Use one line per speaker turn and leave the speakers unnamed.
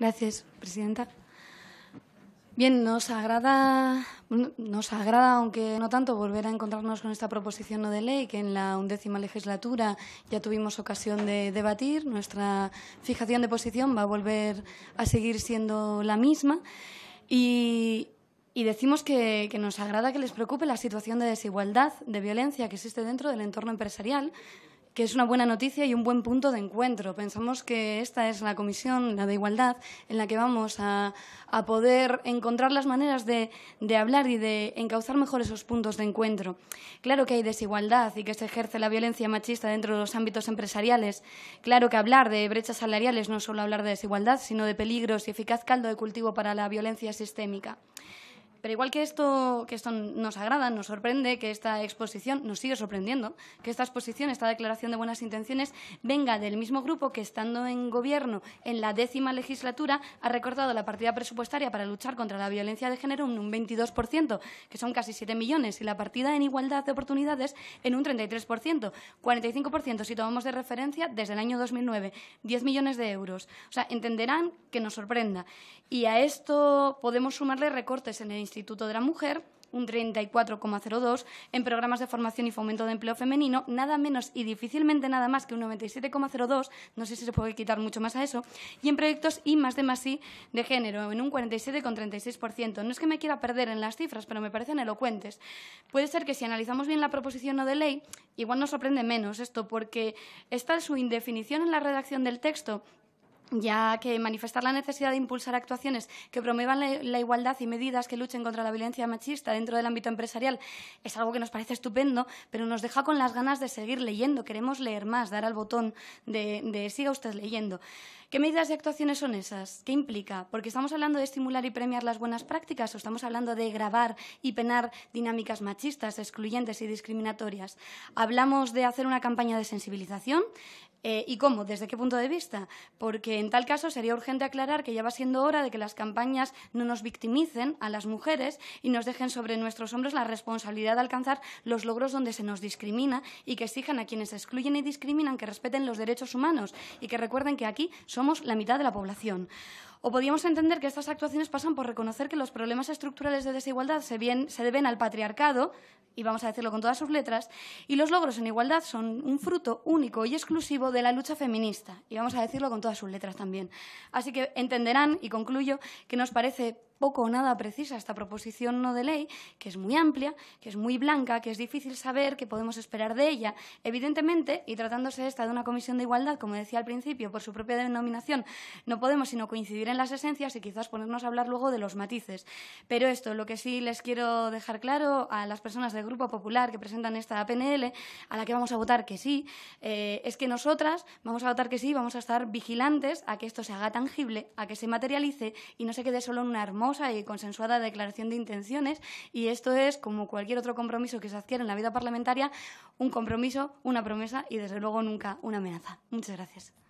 Gracias, presidenta. Bien, nos agrada, nos agrada, aunque no tanto, volver a encontrarnos con esta proposición no de ley que en la undécima legislatura ya tuvimos ocasión de debatir. Nuestra fijación de posición va a volver a seguir siendo la misma. Y, decimos que, nos agrada que les preocupe la situación de desigualdad, de violencia que existe dentro del entorno empresarial, que es una buena noticia y un buen punto de encuentro. Pensamos que esta es la comisión, la de igualdad, en la que vamos a, poder encontrar las maneras de, de, hablar y de encauzar mejor esos puntos de encuentro. Claro que hay desigualdad y que se ejerce la violencia machista dentro de los ámbitos empresariales. Claro que hablar de brechas salariales no es solo hablar de desigualdad, sino de peligros y eficaz caldo de cultivo para la violencia sistémica. Pero igual que esto, que esto nos agrada, nos sorprende, que esta exposición nos sigue sorprendiendo, que esta exposición, esta declaración de buenas intenciones, venga del mismo grupo que, estando en gobierno en la décima legislatura, ha recortado la partida presupuestaria para luchar contra la violencia de género en un 22%, que son casi 7 millones, y la partida en igualdad de oportunidades en un 33%, 45% si tomamos de referencia desde el año 2009, 10 millones de euros. O sea, entenderán que nos sorprenda. Y a esto podemos sumarle recortes en el Instituto de la Mujer, un 34,02 en programas de formación y fomento de empleo femenino, nada menos y difícilmente nada más que un 97,02, no sé si se puede quitar mucho más a eso, y en proyectos y más de más y de género, en un 47,36%. No es que me quiera perder en las cifras, pero me parecen elocuentes. Puede ser que si analizamos bien la proposición o de ley, igual nos sorprende menos esto, porque está su indefinición en la redacción del texto ya que manifestar la necesidad de impulsar actuaciones que promuevan la, igualdad y medidas que luchen contra la violencia machista dentro del ámbito empresarial es algo que nos parece estupendo, pero nos deja con las ganas de seguir leyendo. Queremos leer más, dar al botón de, siga usted leyendo. ¿Qué medidas y actuaciones son esas? ¿Qué implica? Porque estamos hablando de estimular y premiar las buenas prácticas o estamos hablando de grabar y penar dinámicas machistas, excluyentes y discriminatorias. Hablamos de hacer una campaña de sensibilización. Eh, ¿Y cómo? ¿Desde qué punto de vista? Porque en tal caso, sería urgente aclarar que ya va siendo hora de que las campañas no nos victimicen a las mujeres y nos dejen sobre nuestros hombros la responsabilidad de alcanzar los logros donde se nos discrimina y que exijan a quienes excluyen y discriminan que respeten los derechos humanos y que recuerden que aquí somos la mitad de la población. O podríamos entender que estas actuaciones pasan por reconocer que los problemas estructurales de desigualdad se, se deben al patriarcado, y vamos a decirlo con todas sus letras, y los logros en igualdad son un fruto único y exclusivo de la lucha feminista, y vamos a decirlo con todas sus letras también. Así que entenderán, y concluyo, que nos parece poco o nada precisa esta proposición no de ley, que es muy amplia, que es muy blanca, que es difícil saber qué podemos esperar de ella. Evidentemente, y tratándose esta de una comisión de igualdad, como decía al principio, por su propia denominación, no podemos sino coincidir en las esencias y quizás ponernos a hablar luego de los matices. Pero esto, lo que sí les quiero dejar claro a las personas del Grupo Popular que presentan esta PNL, a la que vamos a votar que sí, eh, es que nosotras vamos a votar que sí, vamos a estar vigilantes a que esto se haga tangible, a que se materialice y no se quede solo en una hermosa y consensuada declaración de intenciones y esto es, como cualquier otro compromiso que se adquiere en la vida parlamentaria, un compromiso, una promesa y desde luego nunca una amenaza. Muchas gracias.